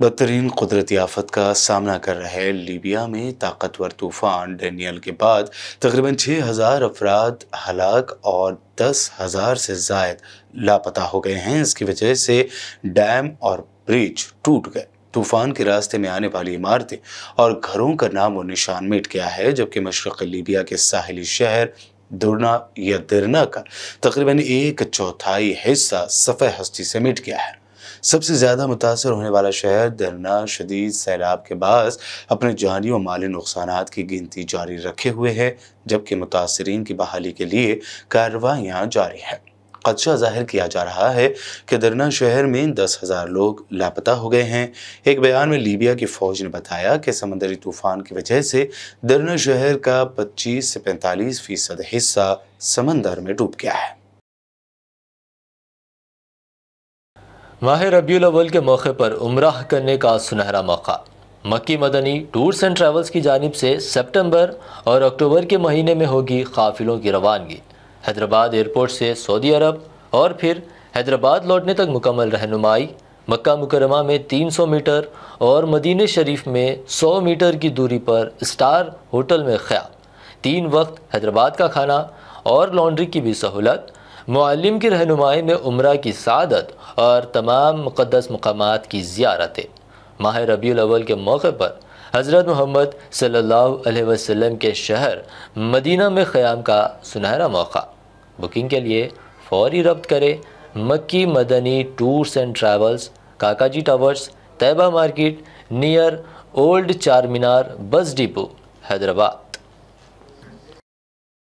बदतरीन कुदरती आफत का सामना कर रहे लीबिया में ताकतवर तूफान डेनियल के बाद तकरीबन छः हज़ार अफराद हलाक और दस हज़ार से जायद लापता हो गए हैं इसकी वजह से डैम और ब्रिज टूट गए तूफान के रास्ते में आने वाली इमारतें और घरों का नाम और निशान मिट गया है जबकि मशरक़ लीबिया के साहली शहर दुरना या दिरना का तकरीबन एक चौथाई हिस्सा सफ़े हस्ती से मिट गया है सबसे ज़्यादा मुतासर होने वाला शहर धरना शदीद सैलाब के बाद अपने जानी और माली नुकसान की गिनती जारी रखे हुए है जबकि मुतासरीन की बहाली के लिए कार्रवाइयाँ जारी है खदशा जाहिर किया जा रहा है कि दरना शहर में दस हज़ार लोग लापता हो गए हैं एक बयान में लीबिया की फ़ौज ने बताया कि समंदरी तूफ़ान की वजह से दरना शहर का पच्चीस से पैंतालीस फ़ीसद हिस्सा समंदर में डूब गया है माह रबी अवल के मौके पर उम्र करने का सुनहरा मौका मक्की मदनी टूर्स एंड ट्रैवल्स की जानब से सितंबर और अक्टूबर के महीने में होगी काफिलों की रवानगी हैदराबाद एयरपोर्ट से सऊदी अरब और फिर हैदराबाद लौटने तक मुकम्मल रहनुमाई मक्का मुकरमा में 300 मीटर और मदीन शरीफ में 100 मीटर की दूरी पर स्टार होटल में ख्या तीन वक्त हैदराबाद का खाना और लॉन्ड्री की भी सहूलत मालम की रहनुमाई में उम्र की सदत और तमाम मुक़दस मकाम की ज्यारतें माह रबी अव्वल के मौके पर हज़रत मोहम्मद सल्ला वसम के शहर मदीना में क़्याम का सुनहरा मौका बुकिंग के लिए फौरी रब्त करें Makki Madani tours and travels Kakaji towers Taiba market near old Char Minar bus depot Hyderabad